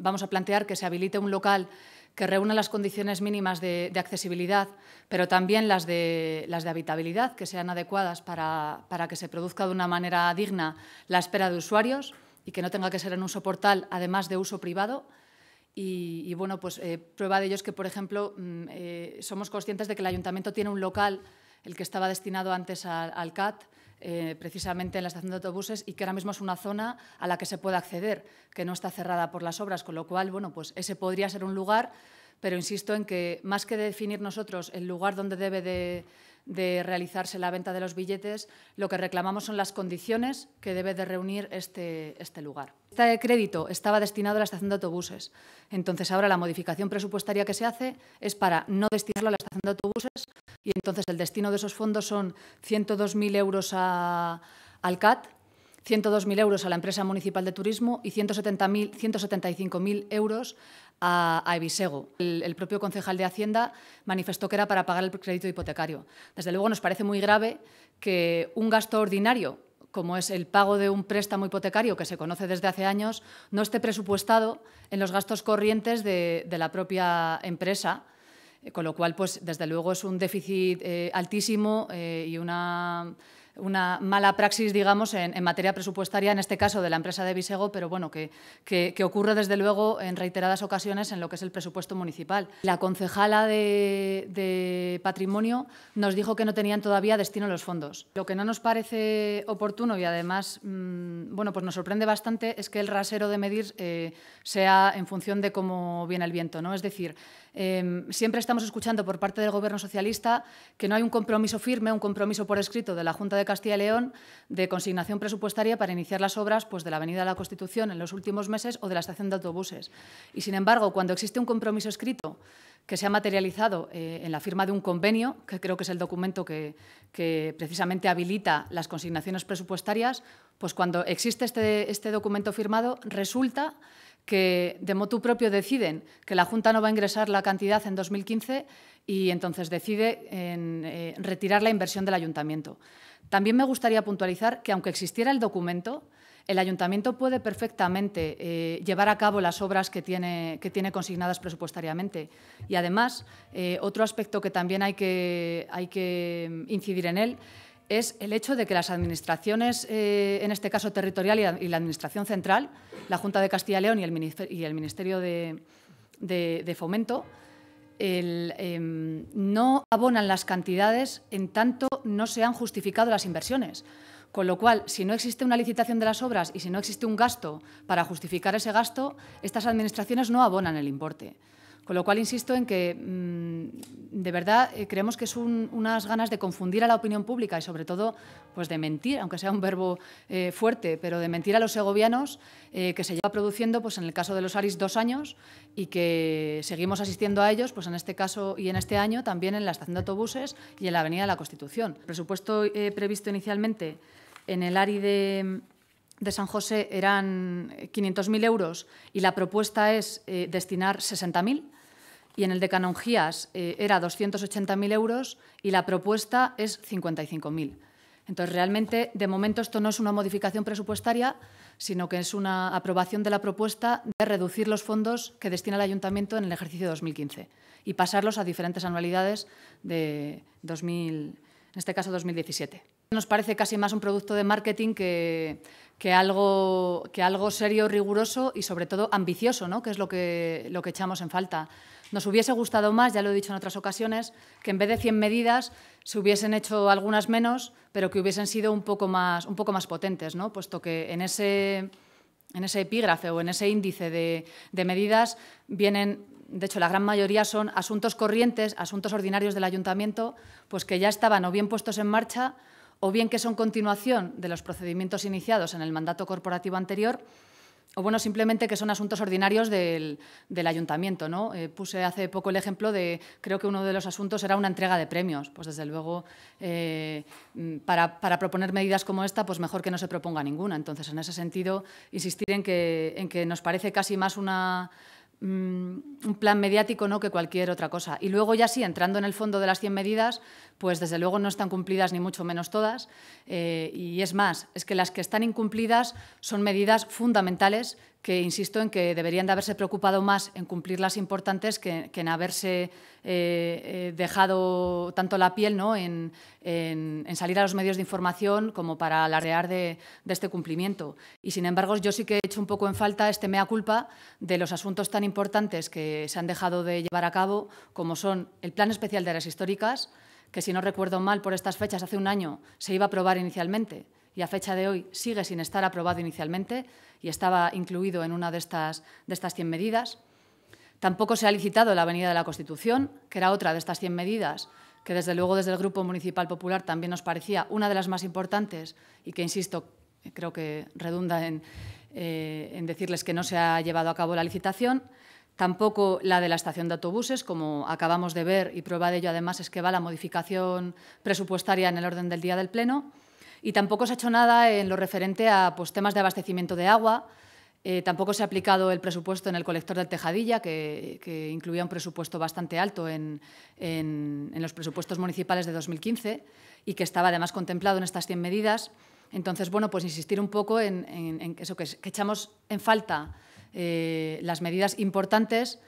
Vamos a plantear que se habilite un local que reúna las condiciones mínimas de, accesibilidad, pero también las de, habitabilidad, que sean adecuadas para, que se produzca de una manera digna la espera de usuarios y que no tenga que ser en uso portal, además de uso privado, y, bueno, pues eh, prueba de ello es que, por ejemplo, mm, eh, somos conscientes de que el ayuntamiento tiene un local, el que estaba destinado antes al CAT, eh, precisamente en la estación de autobuses y que ahora mismo es una zona a la que se puede acceder, que no está cerrada por las obras, con lo cual, bueno, pues ese podría ser un lugar, pero insisto en que más que definir nosotros el lugar donde debe de, realizarse la venta de los billetes, lo que reclamamos son las condiciones que debe de reunir este, este lugar. Este crédito estaba destinado a la estación de autobuses, entonces ahora la modificación presupuestaria que se hace es para no destinarlo a la estación de autobuses, y entonces el destino de esos fondos son 102.000 euros a, al CAT, 102.000 euros a la empresa municipal de turismo y 175.000 euros a, El, propio concejal de Hacienda manifestó que era para pagar el crédito hipotecario. Desde luego nos parece muy grave que un gasto ordinario como es el pago de un préstamo hipotecario que se conoce desde hace años, no esté presupuestado en los gastos corrientes de la propia empresa eh, con lo cual, pues desde luego es un déficit eh, altísimo eh, y una una mala praxis, digamos, en, materia presupuestaria, en este caso de la empresa de Visego, pero bueno, que, que, ocurre desde luego en reiteradas ocasiones en lo que es el presupuesto municipal. La concejala de, patrimonio nos dijo que no tenían todavía destino los fondos. Lo que no nos parece oportuno y además, mm, bueno, pues nos sorprende bastante es que el rasero de medir eh, sea en función de cómo viene el viento, ¿no? Es decir, em, siempre estamos escuchando por parte del Gobierno socialista que no hay un compromiso firme, un compromiso por escrito de la Junta de Castilla y León de consignación presupuestaria para iniciar las obras pues, de la Avenida de la Constitución en los últimos meses o de la estación de autobuses. Y, sin embargo, cuando existe un compromiso escrito que se ha materializado eh, en la firma de un convenio, que creo que es el documento que, precisamente habilita las consignaciones presupuestarias, pues cuando existe este, este documento firmado, resulta que de motu propio deciden que la Junta no va a ingresar la cantidad en 2015 y entonces decide eh, retirar la inversión del ayuntamiento. También me gustaría puntualizar que aunque existiera el documento, el ayuntamiento puede perfectamente eh, llevar a cabo las obras que tiene, consignadas presupuestariamente. Y además, eh, otro aspecto que también hay que, incidir en él es el hecho de que las administraciones, en este caso territorial y la, Administración Central, la Junta de Castilla y León y el Ministerio, de Fomento, Em, no abonan las cantidades en tanto no se han justificado las inversiones. Con lo cual, si no existe una licitación de las obras y si no existe un gasto para justificar ese gasto, estas administraciones no abonan el importe. Con lo cual, insisto en que mm, de verdad eh, creemos que es unas ganas de confundir a la opinión pública y sobre todo pues de mentir, aunque sea un verbo eh, fuerte, pero de mentir a los segovianos eh, que se lleva produciendo pues en el caso de los Aris dos años y que seguimos asistiendo a ellos pues en este caso y en este año también en la estación de autobuses y en la Avenida de la Constitución. El presupuesto previsto inicialmente en el Ari de, de San José eran 500.000 euros y la propuesta es destinar 60.000 y en el de Canongías eh, era 280.000 euros y la propuesta es 55.000. Entonces, realmente, de momento, esto no es una modificación presupuestaria, sino que es una aprobación de la propuesta de reducir los fondos que destina el Ayuntamiento en el ejercicio 2015 y pasarlos a diferentes anualidades de 2000, en este caso 2017. Nos parece casi más un producto de marketing que, que algo, que algo serio, riguroso y sobre todo ambicioso, ¿no? que es lo que, lo que echamos en falta. Nos hubiese gustado más, ya lo he dicho en otras ocasiones, que en vez de 100 medidas se hubiesen hecho algunas menos, pero que hubiesen sido un poco más, un poco más potentes, puesto que en ese, en ese epígrafe o en ese índice de, de medidas vienen de hecho la gran mayoría son asuntos corrientes, asuntos ordinarios del ayuntamiento, pues que ya estaban o bien puestos en marcha o bien que son continuación de los procedimientos iniciados en el mandato corporativo anterior, o bueno, simplemente que son asuntos ordinarios del, ayuntamiento. ¿no? Eh, puse hace poco el ejemplo de, creo que uno de los asuntos era una entrega de premios. Pues desde luego, eh, mm, para, proponer medidas como esta, pues mejor que no se proponga ninguna. Entonces, en ese sentido, insistir en que nos parece casi más una Mm, un plan mediático no que cualquier otra cosa. Y luego ya sí, entrando en el fondo de las 100 medidas, pues desde luego no están cumplidas ni mucho menos todas. Eh, y es más, es que las que están incumplidas son medidas fundamentales que insisto en que deberían de haberse preocupado más en cumplir las importantes que, en haberse eh, eh, dejado tanto la piel ¿no? en, salir a los medios de información como para alardear de, de, este cumplimiento. Y sin embargo, yo sí que he hecho un poco en falta este mea culpa de los asuntos tan importantes que se han dejado de llevar a cabo, como son el Plan Especial de Áreas Históricas, que si no recuerdo mal, por estas fechas hace un año se iba a aprobar inicialmente y a fecha de hoy sigue sin estar aprobado inicialmente y estaba incluido en una de estas, de estas 100 medidas. Tampoco se ha licitado la Avenida de la Constitución, que era otra de estas 100 medidas que desde luego desde el Grupo Municipal Popular también nos parecía una de las más importantes y que, insisto, creo que redunda en, eh, en decirles que no se ha llevado a cabo la licitación, tampoco la de la estación de autobuses, como acabamos de ver, y prueba de ello además es que va la modificación presupuestaria en el orden del día del Pleno, y tampoco se ha hecho nada en lo referente a pues, temas de abastecimiento de agua, eh, tampoco se ha aplicado el presupuesto en el colector del Tejadilla, que, incluía un presupuesto bastante alto en los presupuestos municipales de 2015 y que estaba además contemplado en estas 100 medidas. Entonces, bueno, pues insistir un poco en, eso, que, echamos en falta eh, las medidas importantes.